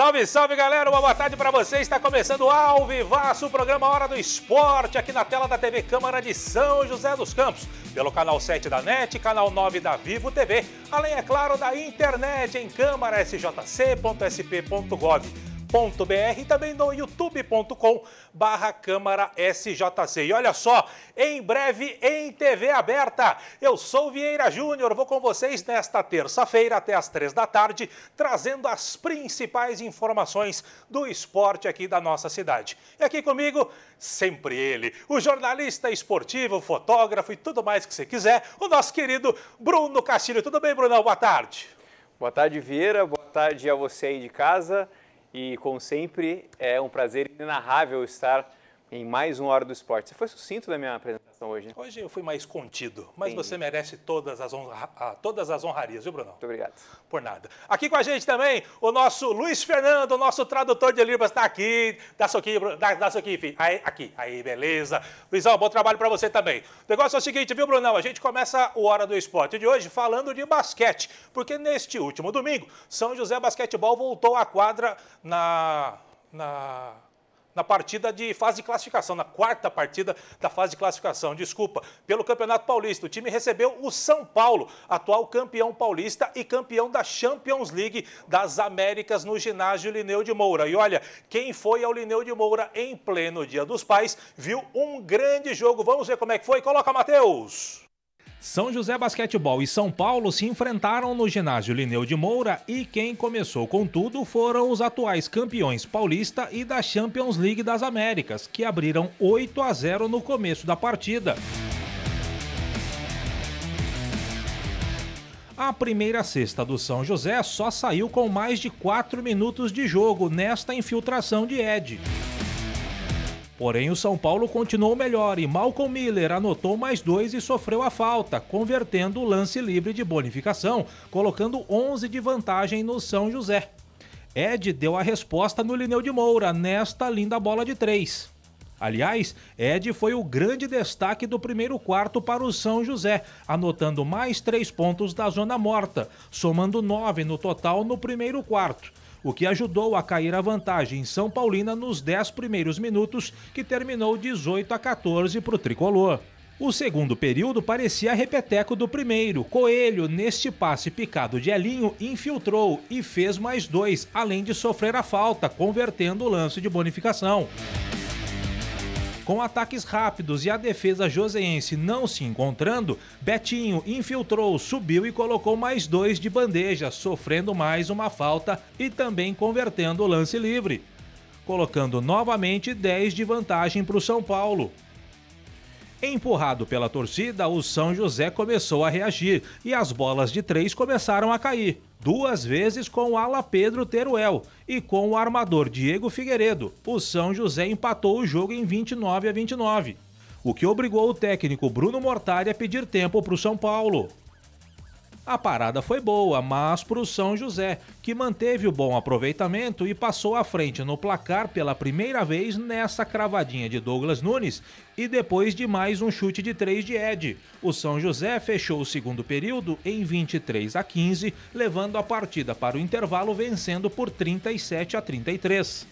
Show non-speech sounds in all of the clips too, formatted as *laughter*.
Salve, salve galera, uma boa tarde para você. Está começando ao vivaço o programa Hora do Esporte aqui na tela da TV Câmara de São José dos Campos, pelo canal 7 da NET, canal 9 da Vivo TV, além, é claro, da internet em câmara sjc.sp.gov e também no youtube.com barra Câmara SJC. E olha só, em breve em TV aberta, eu sou Vieira Júnior, vou com vocês nesta terça-feira até as três da tarde, trazendo as principais informações do esporte aqui da nossa cidade. E aqui comigo, sempre ele, o jornalista esportivo, fotógrafo e tudo mais que você quiser, o nosso querido Bruno Castilho. Tudo bem, Brunão? Boa tarde. Boa tarde, Vieira. Boa tarde a você aí de casa. E, como sempre, é um prazer inenarrável estar em mais uma hora do esporte. Você foi sucinto da minha apresentação hoje. Né? Hoje eu fui mais contido, mas você merece todas as, honra... todas as honrarias, viu, Bruno? Muito obrigado. Por nada. Aqui com a gente também o nosso Luiz Fernando, o nosso tradutor de Libras, está aqui. Dá soquinho, dá, dá soquinho, filho. Aí, aqui, aí, beleza. Luizão, bom trabalho para você também. O negócio é o seguinte, viu, Brunão? A gente começa o Hora do Esporte de hoje falando de basquete, porque neste último domingo, São José Basquetebol voltou à quadra na... na na partida de fase de classificação, na quarta partida da fase de classificação, desculpa, pelo Campeonato Paulista. O time recebeu o São Paulo, atual campeão paulista e campeão da Champions League das Américas no ginásio Lineu de Moura. E olha, quem foi ao Lineu de Moura em pleno Dia dos Pais viu um grande jogo. Vamos ver como é que foi? Coloca, Matheus! São José Basquetebol e São Paulo se enfrentaram no ginásio Lineu de Moura e quem começou com tudo foram os atuais campeões paulista e da Champions League das Américas, que abriram 8 a 0 no começo da partida. A primeira cesta do São José só saiu com mais de 4 minutos de jogo nesta infiltração de Ed. Porém, o São Paulo continuou melhor e Malcolm Miller anotou mais dois e sofreu a falta, convertendo o lance livre de bonificação, colocando 11 de vantagem no São José. Ed deu a resposta no Lineu de Moura, nesta linda bola de três. Aliás, Ed foi o grande destaque do primeiro quarto para o São José, anotando mais três pontos da zona morta, somando nove no total no primeiro quarto o que ajudou a cair a vantagem em São Paulina nos 10 primeiros minutos, que terminou 18 a 14 para o tricolor. O segundo período parecia repeteco do primeiro. Coelho, neste passe picado de Elinho, infiltrou e fez mais dois, além de sofrer a falta, convertendo o lance de bonificação. Com ataques rápidos e a defesa joseense não se encontrando, Betinho infiltrou, subiu e colocou mais dois de bandeja, sofrendo mais uma falta e também convertendo o lance livre, colocando novamente 10 de vantagem para o São Paulo. Empurrado pela torcida, o São José começou a reagir e as bolas de três começaram a cair. Duas vezes com o ala Pedro Teruel e com o armador Diego Figueiredo, o São José empatou o jogo em 29 a 29, o que obrigou o técnico Bruno Mortari a pedir tempo para o São Paulo. A parada foi boa, mas para o São José, que manteve o bom aproveitamento e passou à frente no placar pela primeira vez nessa cravadinha de Douglas Nunes e depois de mais um chute de 3 de Ed. O São José fechou o segundo período em 23 a 15, levando a partida para o intervalo vencendo por 37 a 33.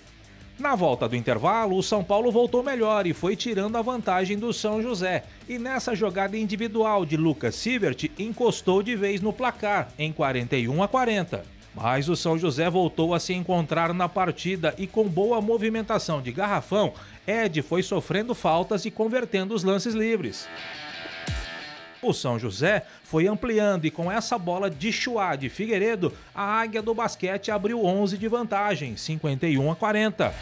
Na volta do intervalo, o São Paulo voltou melhor e foi tirando a vantagem do São José. E nessa jogada individual de Lucas Sivert, encostou de vez no placar, em 41 a 40. Mas o São José voltou a se encontrar na partida e com boa movimentação de garrafão, Ed foi sofrendo faltas e convertendo os lances livres. O São José foi ampliando e com essa bola de Chuá de Figueiredo, a Águia do Basquete abriu 11 de vantagem, 51 a 40.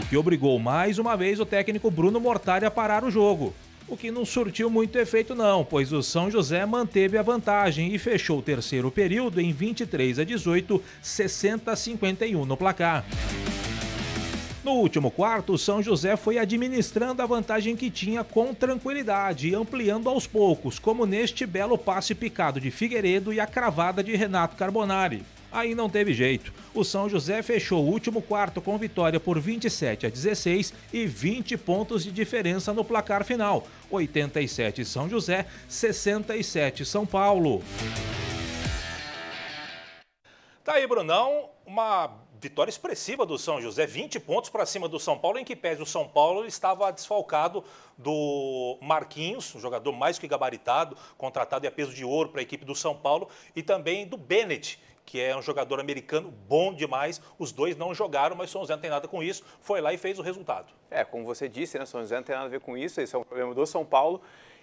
O que obrigou mais uma vez o técnico Bruno Mortari a parar o jogo. O que não surtiu muito efeito não, pois o São José manteve a vantagem e fechou o terceiro período em 23 a 18, 60 a 51 no placar. No último quarto, São José foi administrando a vantagem que tinha com tranquilidade e ampliando aos poucos, como neste belo passe picado de Figueiredo e a cravada de Renato Carbonari. Aí não teve jeito. O São José fechou o último quarto com vitória por 27 a 16 e 20 pontos de diferença no placar final: 87 São José, 67 São Paulo. Tá aí, Brunão, uma vitória expressiva do São José, 20 pontos para cima do São Paulo, em que pese o São Paulo estava desfalcado do Marquinhos, um jogador mais que gabaritado, contratado e a peso de ouro para a equipe do São Paulo, e também do Bennett, que é um jogador americano bom demais. Os dois não jogaram, mas São José não tem nada com isso. Foi lá e fez o resultado. É, como você disse, né? São José não tem nada a ver com isso. Esse é um problema do São Paulo.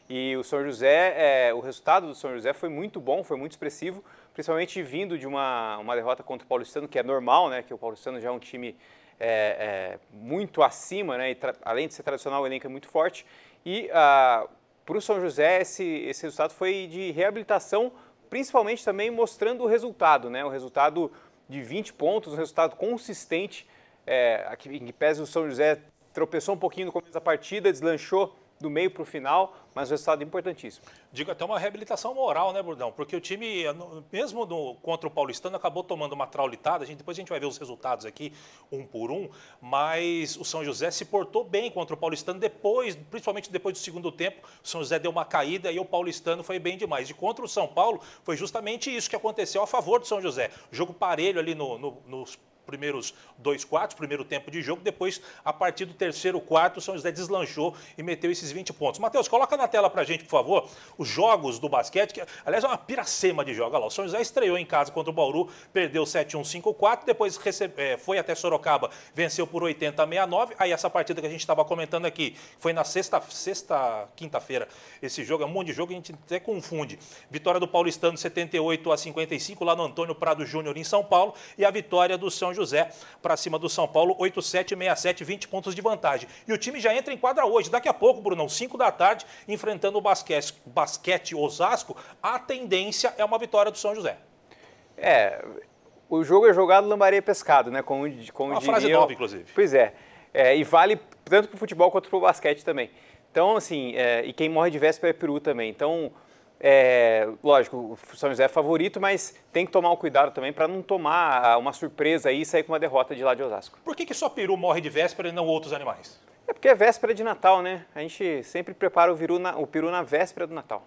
E o São José, é, o resultado do São José foi muito bom, foi muito expressivo principalmente vindo de uma, uma derrota contra o Paulistano, que é normal, né? Que o Paulistano já é um time é, é, muito acima, né? E além de ser tradicional, o elenco é muito forte. E ah, para o São José, esse, esse resultado foi de reabilitação, principalmente também mostrando o resultado, né? O resultado de 20 pontos, um resultado consistente, é, em que pese o São José tropeçou um pouquinho no começo da partida, deslanchou do meio para o final, mas um resultado importantíssimo. Digo até uma reabilitação moral, né, Burdão? Porque o time, eh, mesmo no, contra o Paulistano, acabou tomando uma traulitada. A gente, depois a gente vai ver os resultados aqui, um por um. Mas o São José se portou bem contra o Paulistano depois, principalmente depois do segundo tempo. O São José deu uma caída e o Paulistano foi bem demais. E contra o São Paulo, foi justamente isso que aconteceu a favor do São José. jogo parelho ali no, no, nos primeiros dois quartos, primeiro tempo de jogo. Depois, a partir do terceiro quarto, o São José deslanchou e meteu esses 20 pontos. Matheus, coloca na tela pra gente, por favor, os jogos do basquete, que aliás é uma piracema de jogo. Olha lá, o São José estreou em casa contra o Bauru, perdeu 7-1-5-4, depois recebe, é, foi até Sorocaba, venceu por 80-69. Aí essa partida que a gente estava comentando aqui, foi na sexta, sexta quinta-feira. Esse jogo é um monte de jogo, a gente até confunde. Vitória do Paulistano 78 a 55 lá no Antônio Prado Júnior em São Paulo e a vitória do São José para cima do São Paulo, 8-7, 6-7, 20 pontos de vantagem. E o time já entra em quadra hoje, daqui a pouco, Brunão, 5 da tarde, enfrentando o basquete, basquete Osasco. A tendência é uma vitória do São José. É, o jogo é jogado lambaria pescado, né? com como uma diria... frase nova, inclusive. Pois é. é. E vale tanto para o futebol quanto para o basquete também. Então, assim, é, e quem morre de véspera é peru também. Então, é, lógico, o São José é favorito, mas tem que tomar um cuidado também para não tomar ah, uma surpresa e sair com uma derrota de lá de Osasco. Por que, que só peru morre de véspera e não outros animais? É porque é véspera de Natal, né? A gente sempre prepara o, na, o peru na véspera do Natal.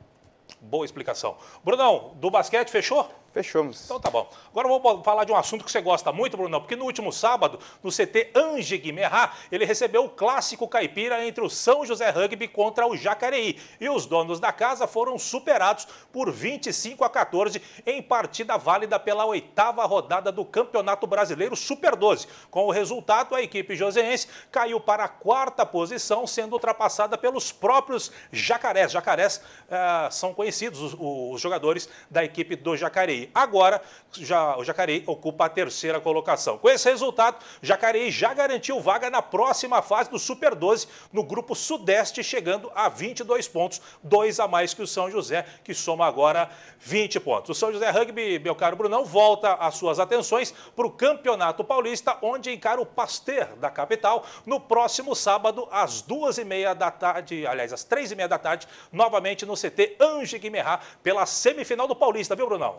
Boa explicação. Brunão, do basquete fechou? Fechamos. Então tá bom. Agora vou falar de um assunto que você gosta muito, Brunão, porque no último sábado, no CT Ange Guimerra, ele recebeu o clássico caipira entre o São José Rugby contra o Jacareí. E os donos da casa foram superados por 25 a 14 em partida válida pela oitava rodada do Campeonato Brasileiro Super 12. Com o resultado, a equipe joseense caiu para a quarta posição, sendo ultrapassada pelos próprios jacarés. Jacarés eh, são conhecidos, os, os jogadores da equipe do Jacareí. Agora, já, o Jacareí ocupa a terceira colocação. Com esse resultado, Jacareí já garantiu vaga na próxima fase do Super 12 no grupo Sudeste, chegando a 22 pontos, dois a mais que o São José, que soma agora 20 pontos. O São José Rugby, meu caro Brunão, volta as suas atenções para o Campeonato Paulista, onde encara o Pasteur da capital no próximo sábado, às duas e meia da tarde, aliás, às três e meia da tarde, novamente no CT Ange Guimerá, pela semifinal do Paulista, viu, Brunão?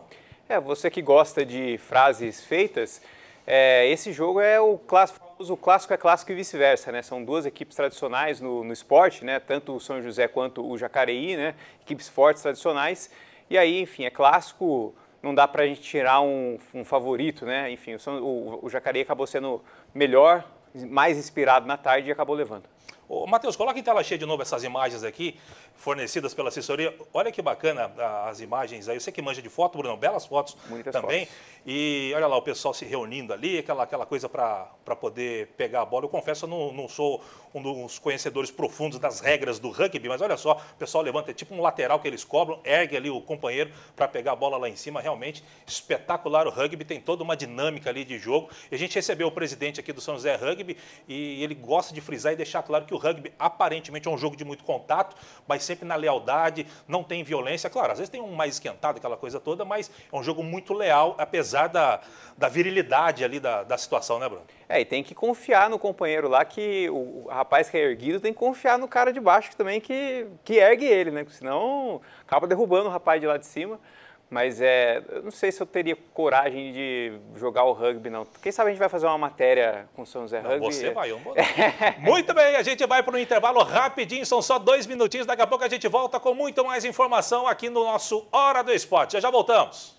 É, você que gosta de frases feitas, é, esse jogo é o clássico, o clássico é clássico e vice-versa, né? São duas equipes tradicionais no, no esporte, né? Tanto o São José quanto o Jacareí, né? Equipes fortes tradicionais. E aí, enfim, é clássico, não dá para a gente tirar um, um, favorito, né? Enfim, o, o, o Jacareí acabou sendo melhor, mais inspirado na tarde e acabou levando. Ô, Matheus, coloca em tela cheia de novo essas imagens aqui, fornecidas pela assessoria. Olha que bacana ah, as imagens aí. Você que manja de foto, Bruno, belas fotos Muitas também. Fotos. E olha lá o pessoal se reunindo ali, aquela, aquela coisa para poder pegar a bola. Eu confesso, eu não, não sou um dos conhecedores profundos das regras do rugby, mas olha só, o pessoal levanta, é tipo um lateral que eles cobram, ergue ali o companheiro para pegar a bola lá em cima. Realmente espetacular o rugby, tem toda uma dinâmica ali de jogo. E a gente recebeu o presidente aqui do São José Rugby e ele gosta de frisar e deixar claro que o rugby aparentemente é um jogo de muito contato, mas sempre na lealdade, não tem violência. Claro, às vezes tem um mais esquentado, aquela coisa toda, mas é um jogo muito leal, apesar da, da virilidade ali da, da situação, né, Bruno? É, e tem que confiar no companheiro lá, que o, o rapaz que é erguido tem que confiar no cara de baixo que também que, que ergue ele, né? Porque senão acaba derrubando o rapaz de lá de cima. Mas é, eu não sei se eu teria coragem de jogar o rugby, não. Quem sabe a gente vai fazer uma matéria com o São José não, Rugby. Você vai, eu vou. *laughs* muito bem, a gente vai para um intervalo rapidinho, são só dois minutinhos. Daqui a pouco a gente volta com muito mais informação aqui no nosso Hora do Esporte. Já já voltamos.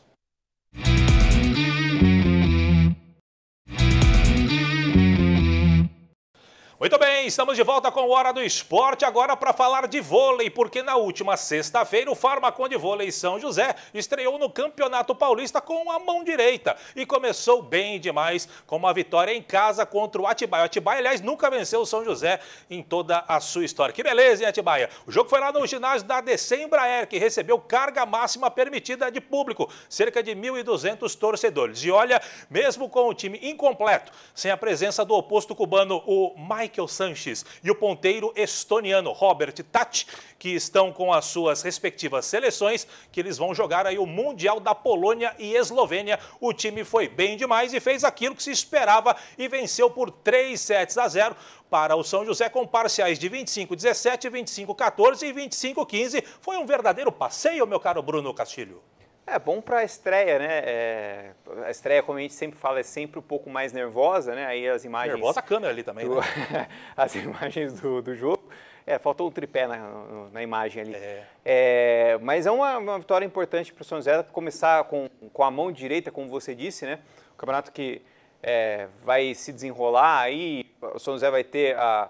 Muito bem, estamos de volta com Hora do Esporte, agora para falar de vôlei, porque na última sexta-feira o Farmacon de Vôlei São José estreou no Campeonato Paulista com a mão direita e começou bem demais com uma vitória em casa contra o Atibaia. O Atibaia, aliás, nunca venceu o São José em toda a sua história. Que beleza, hein, Atibaia? O jogo foi lá no ginásio da Decembra Air, que recebeu carga máxima permitida de público, cerca de 1.200 torcedores. E olha, mesmo com o time incompleto, sem a presença do oposto cubano, o Mike Michael Sanches e o ponteiro estoniano Robert Tati, que estão com as suas respectivas seleções, que eles vão jogar aí o Mundial da Polônia e Eslovênia. O time foi bem demais e fez aquilo que se esperava e venceu por 3 sets a 0 para o São José com parciais de 25-17, 25-14 e 25-15. Foi um verdadeiro passeio, meu caro Bruno Castilho. É bom para a estreia, né? É, a estreia, como a gente sempre fala, é sempre um pouco mais nervosa, né? Aí as imagens. Nervosa a câmera ali também. Do, né? *laughs* as imagens do, do jogo. É, faltou um tripé na, na imagem ali. É. É, mas é uma, uma vitória importante para o São José começar com, com a mão direita, como você disse, né? O campeonato que é, vai se desenrolar aí, o São José vai ter a,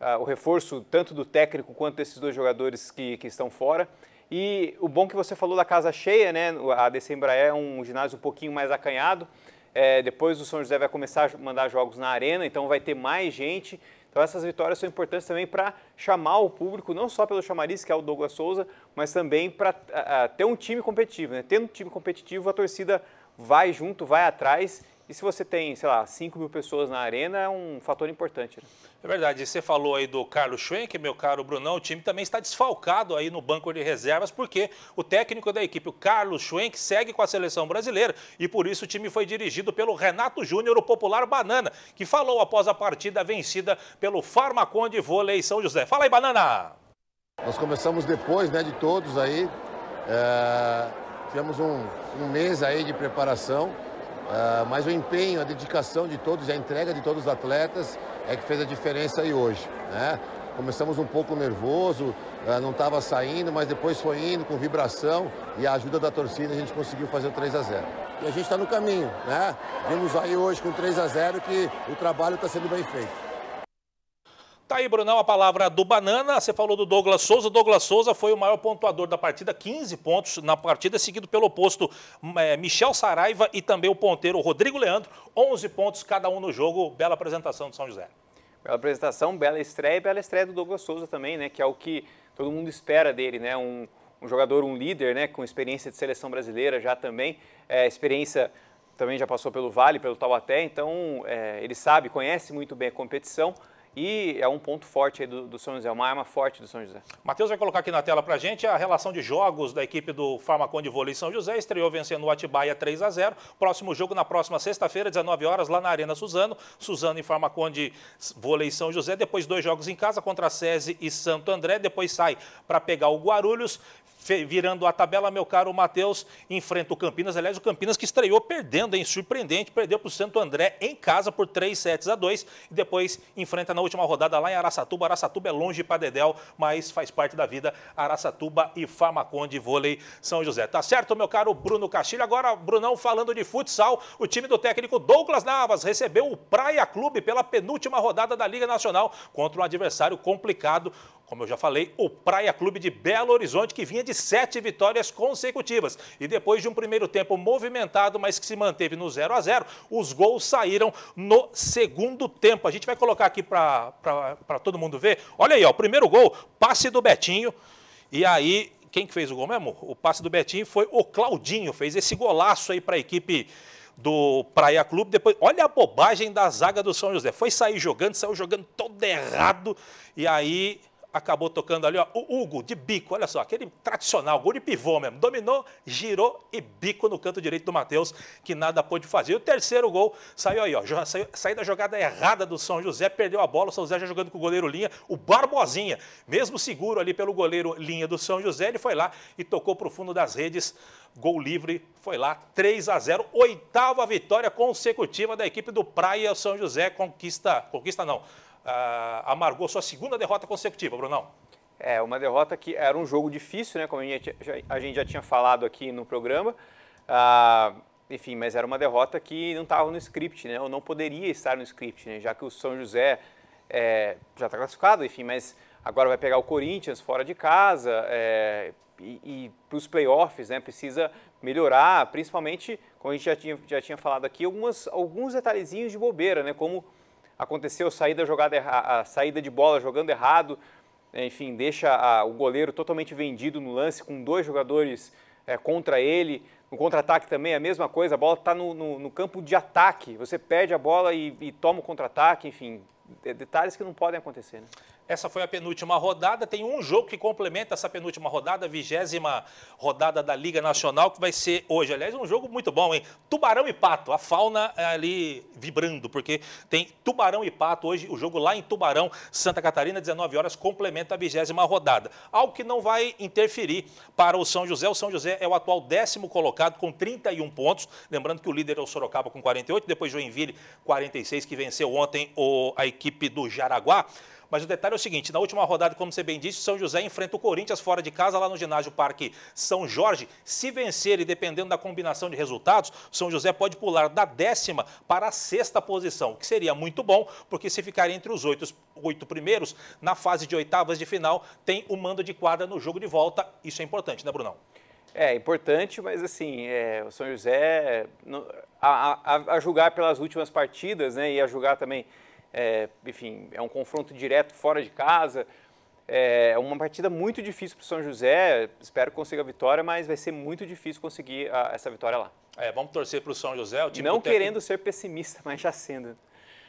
a, o reforço tanto do técnico quanto desses dois jogadores que, que estão fora. E o bom que você falou da casa cheia, né? A DC é um ginásio um pouquinho mais acanhado. É, depois o São José vai começar a mandar jogos na arena, então vai ter mais gente. Então essas vitórias são importantes também para chamar o público, não só pelo chamariz, que é o Douglas Souza, mas também para ter um time competitivo. Né? Tendo um time competitivo, a torcida vai junto, vai atrás e se você tem, sei lá, 5 mil pessoas na arena, é um fator importante. Né? É verdade. E você falou aí do Carlos Schwenk, meu caro Brunão. O time também está desfalcado aí no banco de reservas, porque o técnico da equipe, o Carlos Schwenk, segue com a seleção brasileira. E por isso o time foi dirigido pelo Renato Júnior, o popular Banana, que falou após a partida vencida pelo Farmaconde Vôlei São José. Fala aí, Banana! Nós começamos depois né, de todos aí. É... Tivemos um, um mês aí de preparação. Ah, mas o empenho, a dedicação de todos, a entrega de todos os atletas é que fez a diferença aí hoje. Né? Começamos um pouco nervoso, uh, não estava saindo, mas depois foi indo com vibração e a ajuda da torcida a gente conseguiu fazer o 3 a 0 E a gente está no caminho, né? Vimos aí hoje com 3 a 0 que o trabalho está sendo bem feito. Tá aí, Brunão, a palavra do Banana. Você falou do Douglas Souza. Douglas Souza foi o maior pontuador da partida, 15 pontos na partida, seguido pelo oposto hum, é, Michel Saraiva e também o ponteiro Rodrigo Leandro. 11 pontos cada um no jogo. Bela apresentação do São José. Bela apresentação, bela estreia e bela estreia do Douglas Souza também, né? Que é o que todo mundo espera dele, né? Um, um jogador, um líder, né? Com experiência de seleção brasileira já também, é, experiência também já passou pelo Vale, pelo Taubaté, então é, ele sabe, conhece muito bem a competição e é um ponto forte do, do, São José, uma arma forte do São José. Matheus vai colocar aqui na tela para a gente a relação de jogos da equipe do Farmacon de Vôlei São José, estreou vencendo o Atibaia 3 a 0 próximo jogo na próxima sexta-feira, 19 horas, lá na Arena Suzano, Suzano e Farmacon de Vôlei São José, depois dois jogos em casa contra a SESI e Santo André, depois sai para pegar o Guarulhos, virando a tabela, meu caro Matheus enfrenta o Campinas. Aliás, o Campinas que estreou perdendo, hein? Surpreendente, perdeu para o Santo André em casa por 3 sets a 2 e depois enfrenta na última rodada lá em Araçatuba. Araçatuba é longe para Dedel, mas faz parte da vida Araçatuba e Farmaconde Vôlei São José. Tá certo, meu caro Bruno Castilho? Agora, Brunão, falando de futsal, o time do técnico Douglas Navas recebeu o Praia Clube pela penúltima rodada da Liga Nacional contra um adversário complicado, como eu já falei, o Praia Clube de Belo Horizonte, que vinha de de sete vitórias consecutivas. E depois de um primeiro tempo movimentado, mas que se manteve no 0 a 0 os gols saíram no segundo tempo. A gente vai colocar aqui para todo mundo ver. Olha aí, ó, o primeiro gol, passe do Betinho. E aí, quem que fez o gol mesmo? O passe do Betinho foi o Claudinho, fez esse golaço aí para a equipe do Praia Clube. Depois, olha a bobagem da zaga do São José. Foi sair jogando, saiu jogando todo errado. E aí acabou tocando ali, ó, o Hugo de bico, olha só, aquele tradicional, gol de pivô mesmo, dominou, girou e bico no canto direito do Matheus, que nada pôde fazer. E o terceiro gol saiu aí, ó, saiu, saiu da jogada errada do São José, perdeu a bola, o São José já jogando com o goleiro Linha, o Barbosinha, mesmo seguro ali pelo goleiro Linha do São José, ele foi lá e tocou para o fundo das redes, gol livre, foi lá, 3 a 0, oitava vitória consecutiva da equipe do Praia, São José conquista, conquista não, amargou sua segunda derrota consecutiva, Brunão. É, uma derrota que era um jogo difícil, né? Como a gente já, a gente já tinha falado aqui no programa. Ah, enfim, mas era uma derrota que não estava no script, né? Ou não poderia estar no script, né? Já que o São José é, já está classificado, enfim, mas agora vai pegar o Corinthians fora de casa. É, e, e para os playoffs, né, precisa melhorar, principalmente, como a gente já tinha, já tinha falado aqui, algumas, alguns detalhezinhos de bobeira, né, como aconteceu saída, jogada, a saída de bola jogando errado, né, enfim, deixa a, o goleiro totalmente vendido no lance com dois jogadores é, contra ele. No contra-ataque também é a mesma coisa, a bola está no, no, no, campo de ataque, você perde a bola e, e toma o contra-ataque, enfim, detalhes que não podem acontecer. Né? Essa foi a penúltima rodada. Tem um jogo que complementa essa penúltima rodada, vigésima rodada da Liga Nacional, que vai ser hoje. Aliás, um jogo muito bom, hein? Tubarão e Pato. A fauna é ali vibrando, porque tem Tubarão e Pato hoje. O jogo lá em Tubarão, Santa Catarina, 19 horas, complementa a vigésima rodada. Algo que não vai interferir para o São José. O São José é o atual décimo colocado com 31 pontos. Lembrando que o líder é o Sorocaba com 48, depois Joinville, 46, que venceu ontem o, a equipe do Jaraguá. Mas o detalhe é o seguinte: na última rodada, como você bem disse, o São José enfrenta o Corinthians fora de casa, lá no ginásio Parque São Jorge. Se vencer e dependendo da combinação de resultados, o São José pode pular da décima para a sexta posição, o que seria muito bom, porque se ficar entre os oito, oito primeiros, na fase de oitavas de final, tem o mando de quadra no jogo de volta. Isso é importante, né, Brunão? É importante, mas assim, é, o São José, a, a, a, julgar pelas últimas partidas, né, e a julgar também é, enfim, é um confronto direto fora de casa. É uma partida muito difícil para o São José. Espero que consiga a vitória, mas vai ser muito difícil conseguir a, ah, essa vitória lá. É, vamos torcer para o São José. O time Não técnico... querendo ser pessimista, *laughs* mas já sendo.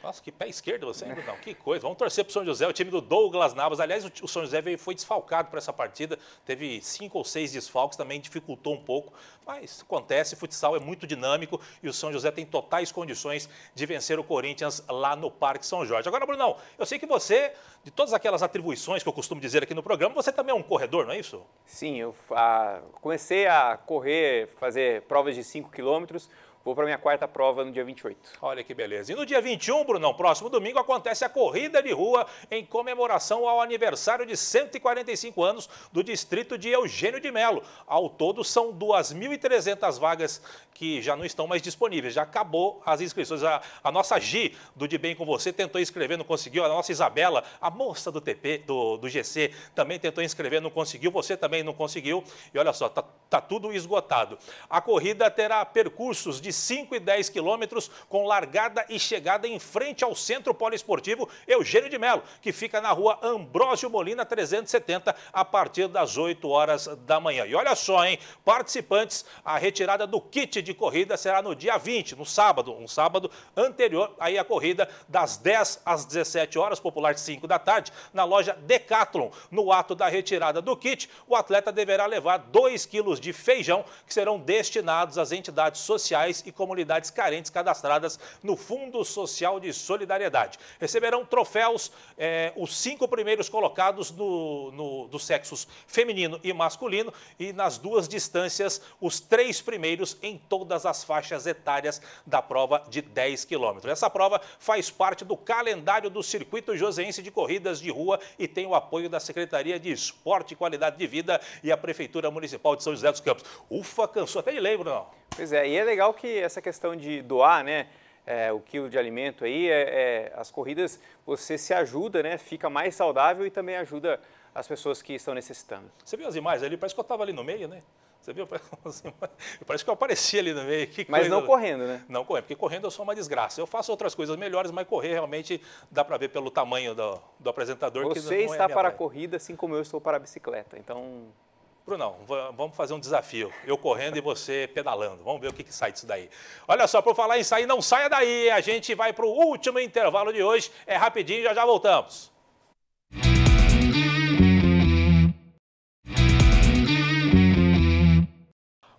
Nossa, que pé esquerdo você, hein, Brunão? Que coisa. Vamos torcer para o São José, o time do Douglas Navas. Aliás, o São José veio, foi desfalcado para essa partida. Teve cinco ou seis desfalques, também dificultou um pouco. Mas acontece, futsal é muito dinâmico e o São José tem totais condições de vencer o Corinthians lá no Parque São Jorge. Agora, Brunão, eu sei que você, de todas aquelas atribuições que eu costumo dizer aqui no programa, você também é um corredor, não é isso? Sim, eu a, ah, comecei a correr, fazer provas de cinco quilômetros. Vou para minha quarta prova no dia 28. Olha que beleza. E no dia 21, Brunão, próximo domingo, acontece a corrida de rua em comemoração ao aniversário de 145 anos do distrito de Eugênio de Melo. Ao todo, são 2.300 vagas que já não estão mais disponíveis. Já acabou as inscrições. A, a nossa Gi, do De Bem Com Você, tentou inscrever, não conseguiu. A nossa Isabela, a moça do TP, do, do GC, também tentou inscrever, não conseguiu. Você também não conseguiu. E olha só, tá, tá tudo esgotado. A corrida terá percursos de 5 e 10 quilômetros, com largada e chegada em frente ao Centro Poliesportivo Eugênio de Melo, que fica na rua Ambrósio Molina 370, a partir das 8 horas da manhã. E olha só, hein? Participantes, a retirada do kit de corrida será no dia 20, no sábado, um sábado anterior aí a corrida, das 10 às 17 horas, popular 5 da tarde, na loja Decathlon. No ato da retirada do kit, o atleta deverá levar 2 quilos de feijão que serão destinados às entidades sociais e comunidades carentes cadastradas no Fundo Social de Solidariedade. Receberão troféus é, os cinco primeiros colocados no, dos sexos feminino e masculino e nas duas distâncias os três primeiros em todas as faixas etárias da prova de 10 quilômetros. Essa prova faz parte do calendário do Circuito Joseense de Corridas de Rua e tem o apoio da Secretaria de Esporte e Qualidade de Vida e a Prefeitura Municipal de São José dos Campos. Ufa, cansou até de lembro, não. Pois é, e é legal que essa questão de doar, né? É, o quilo de alimento aí, é, é, as corridas você se ajuda, né? Fica mais saudável e também ajuda as pessoas que estão necessitando. Você viu as imagens ali? Parece que eu estava ali no meio, né? Você viu? *laughs* Assim, parece que eu apareci ali no meio. Que mas não correndo, né? Não correndo, porque correndo eu sou uma desgraça. Eu faço outras coisas melhores, mas correr realmente dá para ver pelo tamanho do, do apresentador. Você é está é para a corrida, assim como eu estou para a bicicleta. Então, Brunão, vamos fazer um desafio. Eu correndo e você pedalando. Vamos ver o que, que sai disso daí. Olha só, por falar em sair, não saia daí. A gente vai para o último intervalo de hoje. É rapidinho, já já voltamos.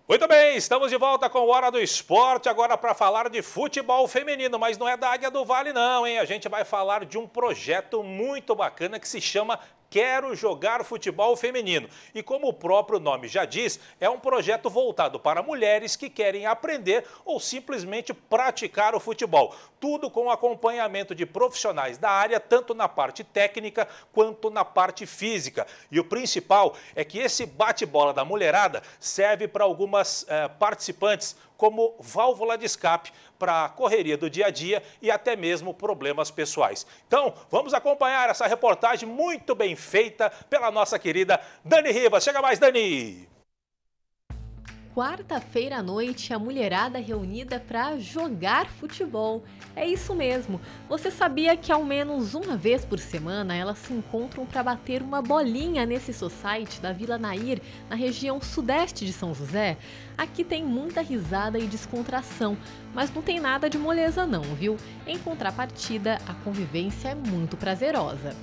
Muito bem, estamos de volta com Hora do Esporte, agora para falar de futebol feminino, mas não é da Águia do Vale não, hein? A gente vai falar de um projeto muito bacana que se chama Quero Jogar Futebol Feminino. E como o próprio nome já diz, é um projeto voltado para mulheres que querem aprender ou simplesmente praticar o futebol. Tudo com acompanhamento de profissionais da área, tanto na parte técnica quanto na parte física. E o principal é que esse bate-bola da mulherada serve para algumas eh, participantes como válvula de escape para a correria do dia a dia e até mesmo problemas pessoais. Então, vamos acompanhar essa reportagem muito bem feita pela nossa querida Dani Rivas. Chega mais, Dani! quarta-feira à noite, a mulherada reunida para jogar futebol. É isso mesmo. Você sabia que ao menos uma vez por semana elas se encontram para bater uma bolinha nesse society da Vila Nair, na região sudeste de São José? Aqui tem muita risada e descontração, mas não tem nada de moleza não, viu? Em contrapartida, a convivência é muito prazerosa.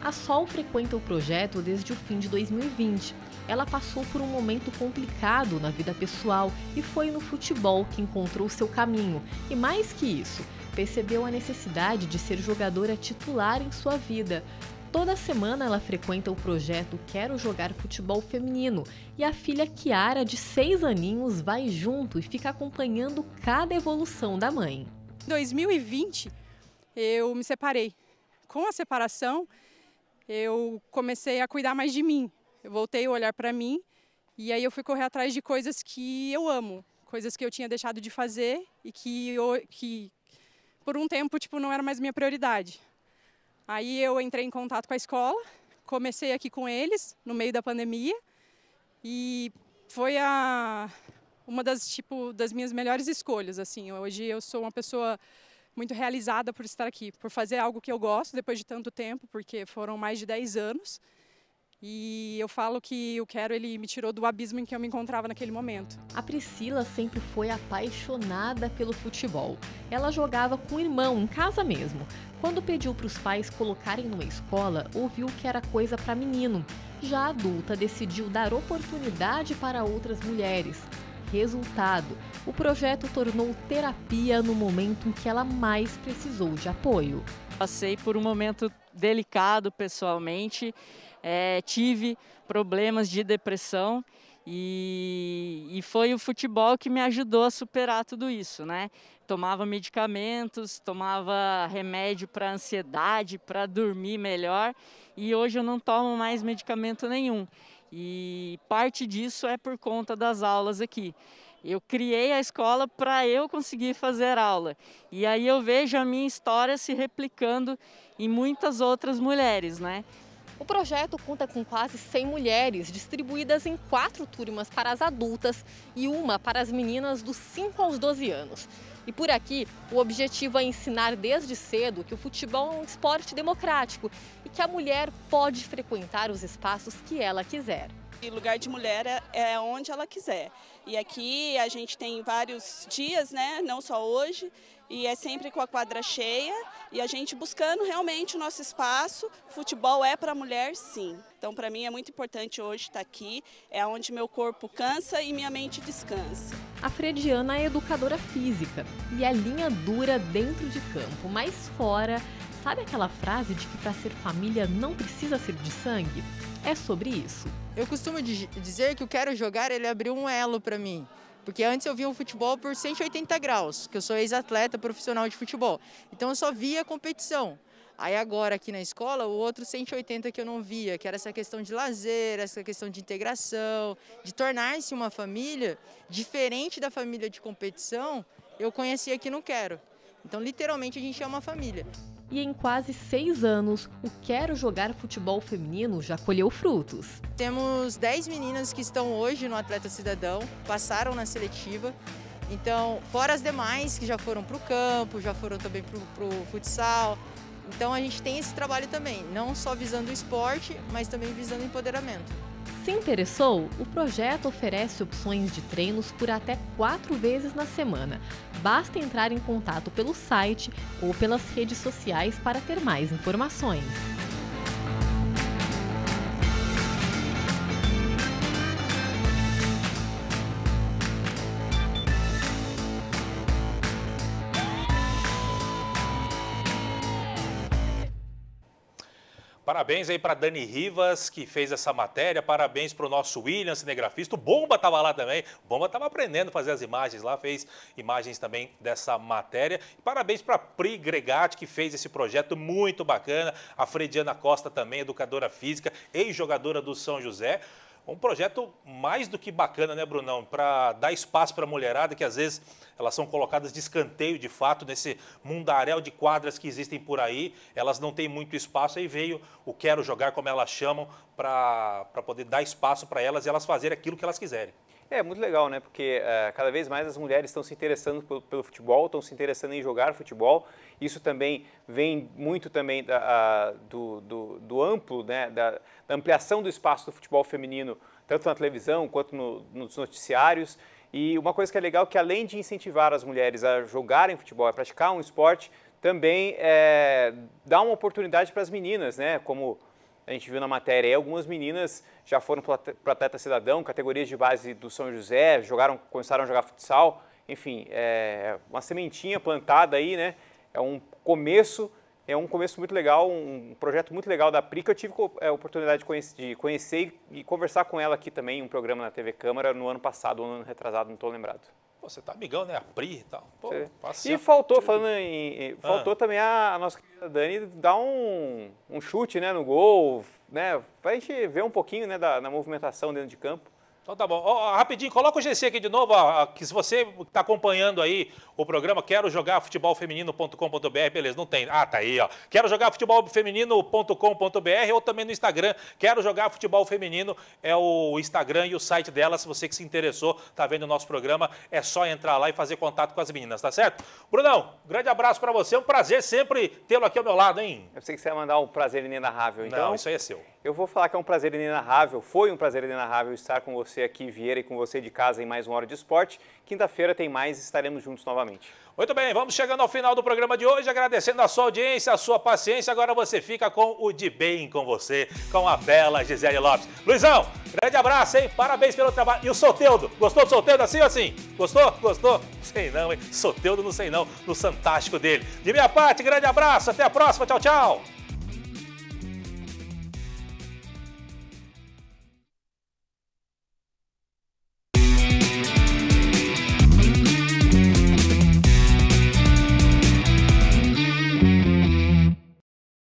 A Sol frequenta o projeto desde o fim de 2020. Ela passou por um momento complicado na vida pessoal e foi no futebol que encontrou seu caminho. E mais que isso, percebeu a necessidade de ser jogadora titular em sua vida. Toda semana ela frequenta o projeto Quero Jogar Futebol Feminino e a filha Kiara, de 6 aninhos, vai junto e fica acompanhando cada evolução da mãe. Em 2020, eu me separei. Com a separação, eu comecei a cuidar mais de mim. Eu voltei o olhar para mim e aí eu fui correr atrás de coisas que eu amo, coisas que eu tinha deixado de fazer e que, eu, que por um tempo tipo não era mais minha prioridade. Aí eu entrei em contato com a escola, comecei aqui com eles no meio da pandemia e foi a uma das tipo das minhas melhores escolhas assim. Hoje eu sou uma pessoa muito realizada por estar aqui, por fazer algo que eu gosto depois de tanto tempo, porque foram mais de 10 anos. E eu falo que o Quero ele me tirou do abismo em que eu me encontrava naquele momento. A Priscila sempre foi apaixonada pelo futebol. Ela jogava com o irmão, em casa mesmo. Quando pediu para os pais colocarem numa escola, ouviu que era coisa para menino. Já adulta, decidiu dar oportunidade para outras mulheres. Resultado: o projeto tornou terapia no momento em que ela mais precisou de apoio. Passei por um momento delicado pessoalmente, é, tive problemas de depressão e, e, foi o futebol que me ajudou a superar tudo isso, né? Tomava medicamentos, tomava remédio para ansiedade, para dormir melhor e hoje eu não tomo mais medicamento nenhum. E parte disso é por conta das aulas aqui. Eu criei a escola para eu conseguir fazer aula. E aí eu vejo a minha história se replicando em muitas outras mulheres, né? O projeto conta com quase 100 mulheres, distribuídas em quatro turmas para as adultas e uma para as meninas dos 5 aos 12 anos. E por aqui, o objetivo é ensinar desde cedo que o futebol é um esporte democrático e que a mulher pode frequentar os espaços que ela quiser. E lugar de mulher é, é onde ela quiser. E aqui a gente tem vários dias, né? não só hoje, e é sempre com a quadra cheia e a gente buscando realmente o nosso espaço. Futebol é para mulher, sim. Então, para mim é muito importante hoje estar tá aqui, é onde meu corpo cansa e minha mente descansa. A Frediana é educadora física e é linha dura dentro de campo, mas fora Sabe aquela frase de que para ser família não precisa ser de sangue? É sobre isso. Eu costumo dizer que o Quero Jogar ele abriu um elo para mim. Porque antes eu via o futebol por 180 graus, que eu sou ex-atleta profissional de futebol. Então eu só via competição. Aí agora aqui na escola, o outro 180 que eu não via, que era essa questão de lazer, essa questão de integração, de tornar-se uma família diferente da família de competição, eu conheci aqui no Quero. Então, literalmente, a gente é uma família e em quase seis anos, o Quero Jogar Futebol Feminino já colheu frutos. Temos dez meninas que estão hoje no Atleta Cidadão, passaram na seletiva. Então, fora as demais que já foram para o campo, já foram também para o futsal. Então, a gente tem esse trabalho também, não só visando o esporte, mas também visando o empoderamento. Se interessou? O projeto oferece opções de treinos por até quatro vezes na semana. Basta entrar em contato pelo site ou pelas redes sociais para ter mais informações. Parabéns aí para Dani Rivas, que fez essa matéria. Parabéns para o nosso William, cinegrafista. O Bomba estava lá também. O Bomba estava aprendendo a fazer as imagens lá, fez imagens também dessa matéria. parabéns para Pri Gregati, que fez esse projeto muito bacana. A Frediana Costa também, educadora física, ex-jogadora do São José. Um projeto mais do que bacana, né, Brunão? Para dar espaço para a mulherada, que às vezes elas são colocadas de escanteio, de fato, nesse mundaréu de quadras que existem por aí. Elas não têm muito espaço. Aí veio o Quero Jogar, como elas chamam, para poder dar espaço para elas e elas fazerem aquilo que elas quiserem. É muito legal, né? Porque uh, cada vez mais as mulheres estão se interessando pelo, pelo, futebol, estão se interessando em jogar futebol. Isso também vem muito também da, do, do, do, amplo, né? Da, da, ampliação do espaço do futebol feminino, tanto na televisão quanto no, nos noticiários. E uma coisa que é legal é que além de incentivar as mulheres a jogarem futebol, a praticar um esporte, também é, dá uma oportunidade para as meninas, né? Como a gente viu na matéria. algumas meninas já foram para atleta cidadão, categorias de base do São José, jogaram, começaram a jogar futsal. Enfim, é uma sementinha plantada aí, né? É um começo, é um começo muito legal, um projeto muito legal da PRI que eu tive é, a oportunidade de conhecer, de conhecer e conversar com ela aqui também, em um programa na TV Câmara no ano passado, um ano retrasado, não estou lembrado você tá amigão, né? A Pri e tal. Pô, passeio. E faltou, falando em. Ah. Faltou ah. também a, a, nossa querida Dani dar um, um chute né, no gol, né? Pra gente ver um pouquinho né, da, da movimentação dentro de campo. Então tá bom. rapidinho, coloca o GC aqui de novo, que se você está acompanhando aí o programa, quero jogar futebolfeminino.com.br, beleza, não tem. Ah, tá aí, ó. Quero jogar futebolfeminino.com.br ou também no Instagram, quero jogar futebol feminino, é o Instagram e o site dela, se você que se interessou, tá vendo o nosso programa, é só entrar lá e fazer contato com as meninas, tá certo? Brunão, grande abraço para você, é um prazer sempre tê-lo aqui ao meu lado, hein? Eu sei que você ia mandar um prazer inenarrável, então. Não, isso aí é seu. Eu vou falar que é um prazer inenarrável, foi um prazer inenarrável estar com você aqui, Vieira, e com você de casa em mais uma hora de esporte. Quinta-feira tem mais, estaremos juntos novamente. Muito bem, vamos chegando ao final do programa de hoje, agradecendo a sua audiência, a sua paciência. Agora você fica com o de bem com você, com a bela Gisele Lopes. Luizão, grande abraço, hein? Parabéns pelo trabalho. E o Soteudo, gostou do Soteudo assim ou assim? Gostou? Gostou? Sei não, hein? Soteudo não sei não, no fantástico dele. De minha parte, grande abraço, até a próxima, tchau, tchau.